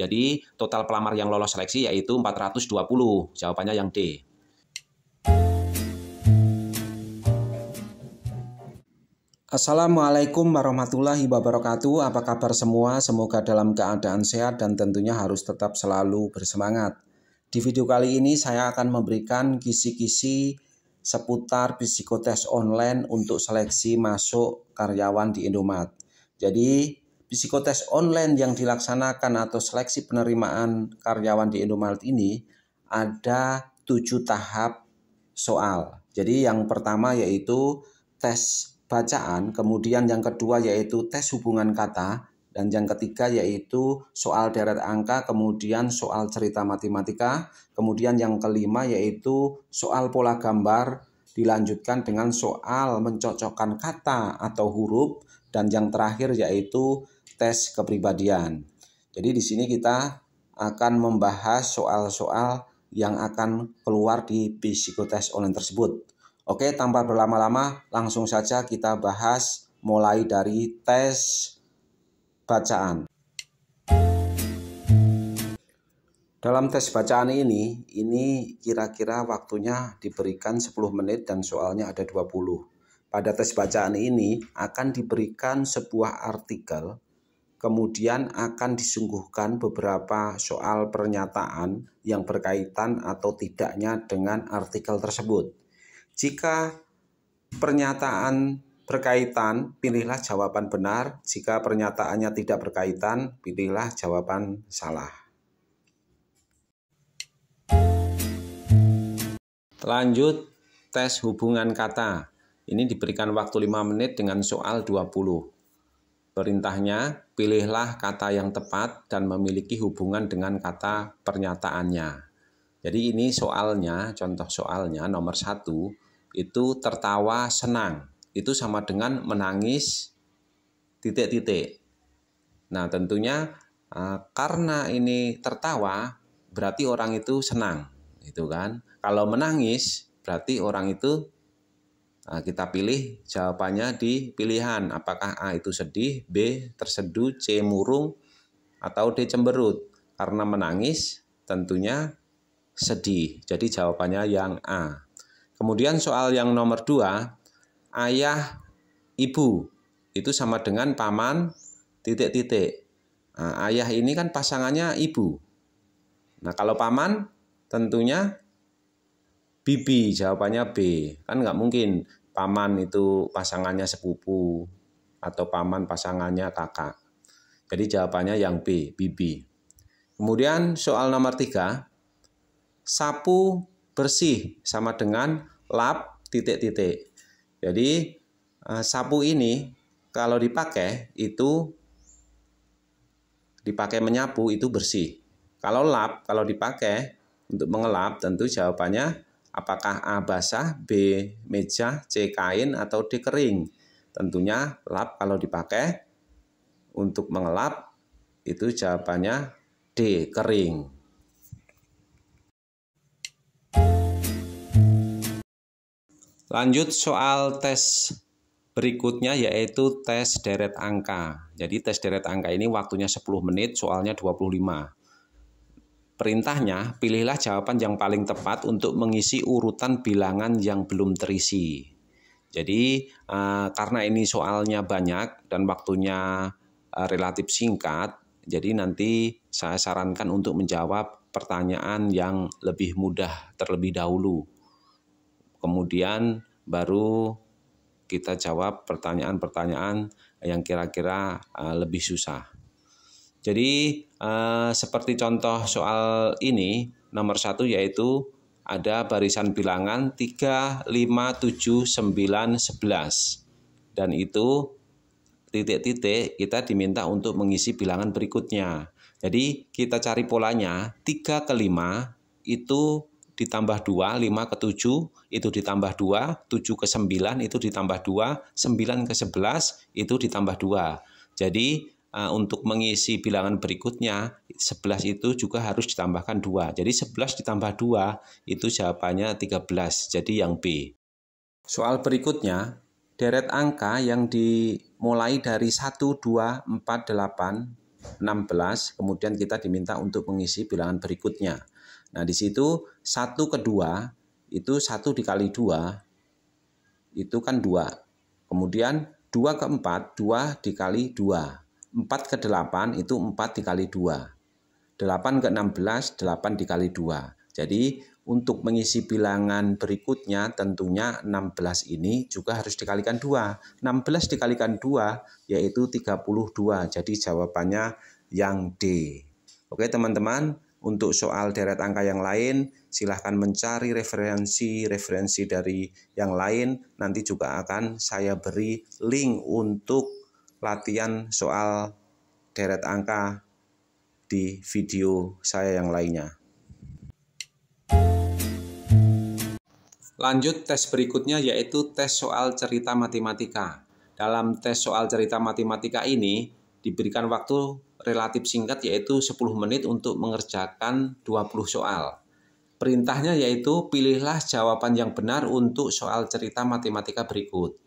Jadi total pelamar yang lolos seleksi yaitu 420. Jawabannya yang D. Assalamualaikum warahmatullahi wabarakatuh. Apa kabar semua? Semoga dalam keadaan sehat dan tentunya harus tetap selalu bersemangat. Di video kali ini saya akan memberikan kisi-kisi seputar psikotes online untuk seleksi masuk karyawan di Indomaret. Jadi Psikotes online yang dilaksanakan atau seleksi penerimaan karyawan di Indomaret ini ada tujuh tahap soal. Jadi yang pertama yaitu tes bacaan, kemudian yang kedua yaitu tes hubungan kata, dan yang ketiga yaitu soal deret angka, kemudian soal cerita matematika, kemudian yang kelima yaitu soal pola gambar, dilanjutkan dengan soal mencocokkan kata atau huruf, dan yang terakhir yaitu tes kepribadian. Jadi di sini kita akan membahas soal-soal yang akan keluar di psikotes online tersebut. Oke, tanpa berlama-lama, langsung saja kita bahas mulai dari tes bacaan. Dalam tes bacaan ini, ini kira-kira waktunya diberikan 10 menit dan soalnya ada 20. Pada tes bacaan ini akan diberikan sebuah artikel kemudian akan disungguhkan beberapa soal pernyataan yang berkaitan atau tidaknya dengan artikel tersebut. Jika pernyataan berkaitan, pilihlah jawaban benar. Jika pernyataannya tidak berkaitan, pilihlah jawaban salah. Lanjut tes hubungan kata. Ini diberikan waktu 5 menit dengan soal 20. Perintahnya, pilihlah kata yang tepat dan memiliki hubungan dengan kata pernyataannya. Jadi ini soalnya, contoh soalnya nomor satu, itu tertawa senang. Itu sama dengan menangis titik-titik. Nah tentunya eh, karena ini tertawa, berarti orang itu senang, gitu kan? Kalau menangis, berarti orang itu Nah, kita pilih jawabannya di pilihan apakah A itu sedih, B terseduh, C murung atau D cemberut. Karena menangis tentunya sedih. Jadi jawabannya yang A. Kemudian soal yang nomor dua ayah ibu itu sama dengan paman titik-titik. Nah, ayah ini kan pasangannya ibu. Nah, kalau paman tentunya bibi jawabannya B. Kan nggak mungkin paman itu pasangannya sepupu atau paman pasangannya kakak. Jadi jawabannya yang B, bibi. Kemudian soal nomor tiga, sapu bersih sama dengan lap titik-titik. Jadi eh, sapu ini kalau dipakai itu dipakai menyapu itu bersih. Kalau lap, kalau dipakai untuk mengelap tentu jawabannya Apakah A basah, B meja, C kain, atau D kering? Tentunya lap kalau dipakai untuk mengelap itu jawabannya D kering. Lanjut soal tes berikutnya yaitu tes deret angka. Jadi tes deret angka ini waktunya 10 menit, soalnya 25. Perintahnya, pilihlah jawaban yang paling tepat untuk mengisi urutan bilangan yang belum terisi. Jadi, eh, karena ini soalnya banyak dan waktunya eh, relatif singkat, jadi nanti saya sarankan untuk menjawab pertanyaan yang lebih mudah terlebih dahulu. Kemudian baru kita jawab pertanyaan-pertanyaan yang kira-kira eh, lebih susah. Jadi eh, seperti contoh soal ini nomor satu yaitu ada barisan bilangan 3, 5, 7, 9, 11. Dan itu titik-titik kita diminta untuk mengisi bilangan berikutnya. Jadi kita cari polanya 3 ke 5 itu ditambah 2, 5 ke 7 itu ditambah 2, 7 ke 9 itu ditambah 2, 9 ke 11 itu ditambah 2. Jadi Eh, untuk mengisi bilangan berikutnya 11 itu juga harus ditambahkan 2. Jadi 11 ditambah 2 itu jawabannya 13. Jadi yang B. Soal berikutnya, deret angka yang dimulai dari 1 2 4 8 16 kemudian kita diminta untuk mengisi bilangan berikutnya. Nah, di situ 1 ke 2 itu 1 dikali 2 itu kan 2. Kemudian 2 ke 4, 2 dikali 2 4 ke 8 itu 4 dikali 2. 8 ke 16, 8 dikali 2. Jadi untuk mengisi bilangan berikutnya tentunya 16 ini juga harus dikalikan 2. 16 dikalikan 2 yaitu 32. Jadi jawabannya yang D. Oke teman-teman, untuk soal deret angka yang lain, silahkan mencari referensi-referensi dari yang lain. Nanti juga akan saya beri link untuk latihan soal deret angka di video saya yang lainnya. Lanjut tes berikutnya yaitu tes soal cerita matematika. Dalam tes soal cerita matematika ini diberikan waktu relatif singkat yaitu 10 menit untuk mengerjakan 20 soal. Perintahnya yaitu pilihlah jawaban yang benar untuk soal cerita matematika berikut.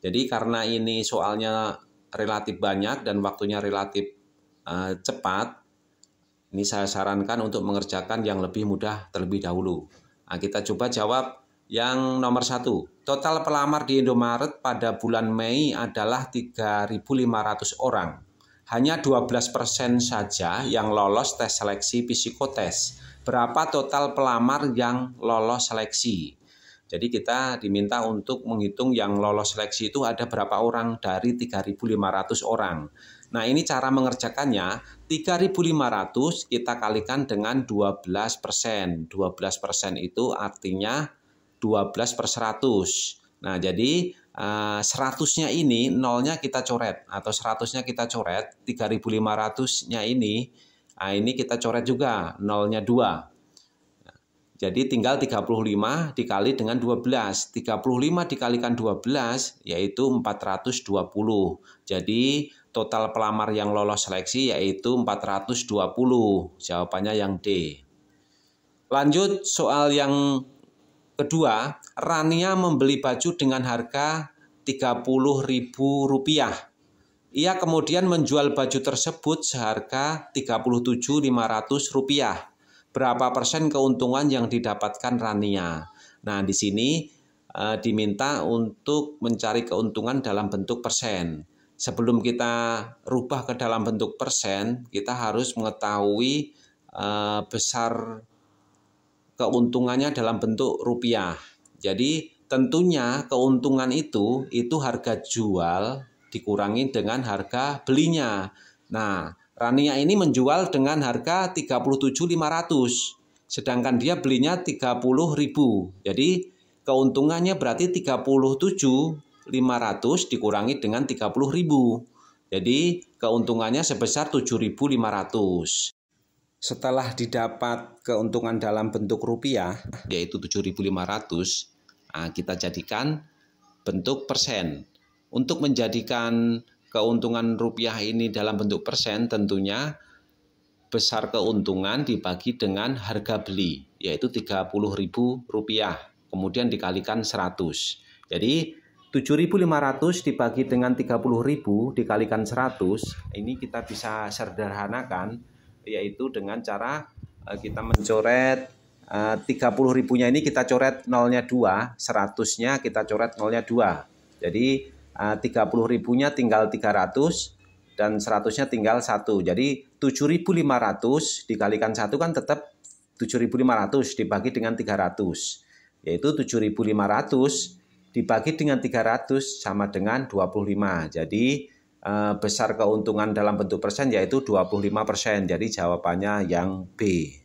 Jadi karena ini soalnya relatif banyak dan waktunya relatif eh, cepat, ini saya sarankan untuk mengerjakan yang lebih mudah terlebih dahulu. Nah, kita coba jawab yang nomor satu. Total pelamar di Indomaret pada bulan Mei adalah 3.500 orang. Hanya 12% saja yang lolos tes seleksi psikotest. Berapa total pelamar yang lolos seleksi? Jadi kita diminta untuk menghitung yang lolos seleksi itu ada berapa orang dari 3.500 orang. Nah ini cara mengerjakannya 3.500 kita kalikan dengan 12 persen. 12 persen itu artinya 12 per 100. Nah jadi 100-nya eh, ini nolnya kita coret atau 100-nya kita coret 3.500-nya ini Nah, ini kita coret juga nolnya 2 jadi tinggal 35 dikali dengan 12. 35 dikalikan 12 yaitu 420. Jadi total pelamar yang lolos seleksi yaitu 420. Jawabannya yang D. Lanjut soal yang kedua, Rania membeli baju dengan harga Rp30.000. Ia kemudian menjual baju tersebut seharga Rp37.500 berapa persen keuntungan yang didapatkan Rania. Nah, di sini e, diminta untuk mencari keuntungan dalam bentuk persen. Sebelum kita rubah ke dalam bentuk persen, kita harus mengetahui e, besar keuntungannya dalam bentuk rupiah. Jadi tentunya keuntungan itu itu harga jual dikurangi dengan harga belinya. Nah, Rania ini menjual dengan harga 37.500, sedangkan dia belinya 30.000. Jadi keuntungannya berarti 37.500 dikurangi dengan 30.000. Jadi keuntungannya sebesar 7.500. Setelah didapat keuntungan dalam bentuk rupiah, yaitu 7.500, ah, kita jadikan bentuk persen. Untuk menjadikan keuntungan rupiah ini dalam bentuk persen tentunya besar keuntungan dibagi dengan harga beli yaitu Rp30.000 kemudian dikalikan 100 jadi 7.500 dibagi dengan 30.000 dikalikan 100 ini kita bisa sederhanakan yaitu dengan cara eh, kita mencoret 30.000 eh, nya ini kita coret nolnya 2 100 nya kita coret nolnya 2 jadi 30 eh, ribunya tinggal 300 dan 100-nya tinggal 1. Jadi 7.500 dikalikan 1 kan tetap 7.500 dibagi dengan 300. Yaitu 7.500 dibagi dengan 300 sama dengan 25. Jadi eh, besar keuntungan dalam bentuk persen yaitu 25%. persen Jadi jawabannya yang B.